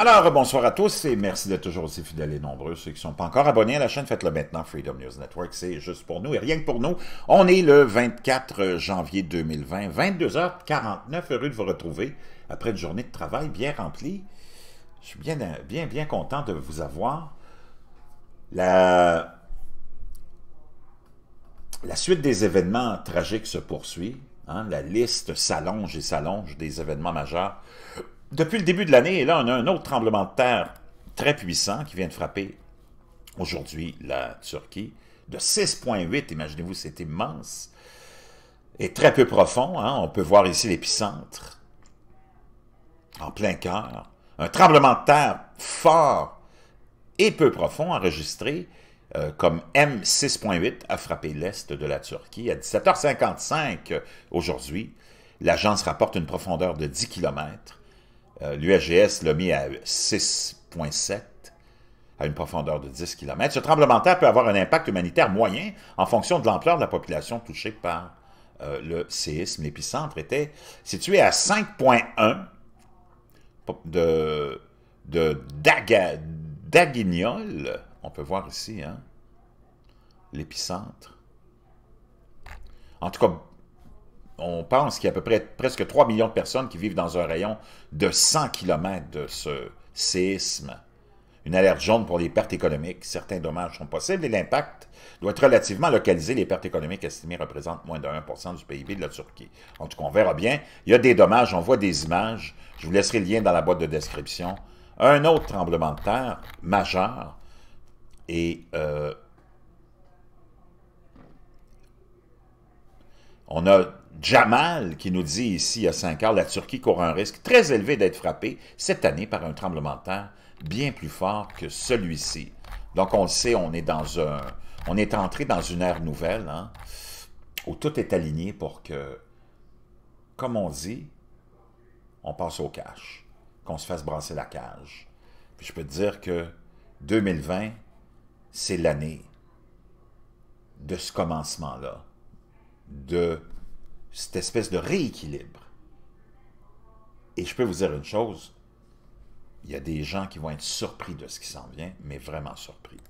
Alors, bonsoir à tous et merci d'être toujours aussi fidèles et nombreux. Ceux qui ne sont pas encore abonnés à la chaîne, faites-le maintenant. Freedom News Network, c'est juste pour nous et rien que pour nous. On est le 24 euh, janvier 2020, 22h49. Heureux de vous retrouver après une journée de travail bien remplie. Je suis bien, bien, bien content de vous avoir. La, suite des événements tragiques se poursuit. Hein. La liste s'allonge et s'allonge des événements majeurs depuis le début de l'année, là, on a un autre tremblement de terre très puissant qui vient de frapper aujourd'hui la Turquie de 6,8. Imaginez-vous, c'est immense et très peu profond. Hein. On peut voir ici l'épicentre en plein cœur. Un tremblement de terre fort et peu profond enregistré euh, comme M6.8 a frappé l'est de la Turquie à 17h55 euh, aujourd'hui. L'agence rapporte une profondeur de 10 km euh, L'USGS l'a mis à 6,7 à une profondeur de 10 km. Ce tremblement de terre peut avoir un impact humanitaire moyen en fonction de l'ampleur de la population touchée par euh, le séisme. L'épicentre était situé à 5,1 de, de Daguignol. On peut voir ici hein, l'épicentre. En tout cas, on pense qu'il y a à peu près presque 3 millions de personnes qui vivent dans un rayon de 100 km de ce séisme. Une alerte jaune pour les pertes économiques. Certains dommages sont possibles et l'impact doit être relativement localisé. Les pertes économiques estimées représentent moins de 1 du PIB de la Turquie. En tout cas, on verra bien. Il y a des dommages, on voit des images. Je vous laisserai le lien dans la boîte de description. Un autre tremblement de terre majeur et... Euh, on a Jamal qui nous dit ici à 5 heures, la Turquie court un risque très élevé d'être frappée cette année par un tremblement de terre bien plus fort que celui-ci. Donc on le sait, on est dans un, on est entré dans une ère nouvelle hein, où tout est aligné pour que, comme on dit, on passe au cash, qu'on se fasse brasser la cage. Puis je peux te dire que 2020, c'est l'année de ce commencement-là, de cette espèce de rééquilibre. Et je peux vous dire une chose, il y a des gens qui vont être surpris de ce qui s'en vient, mais vraiment surpris.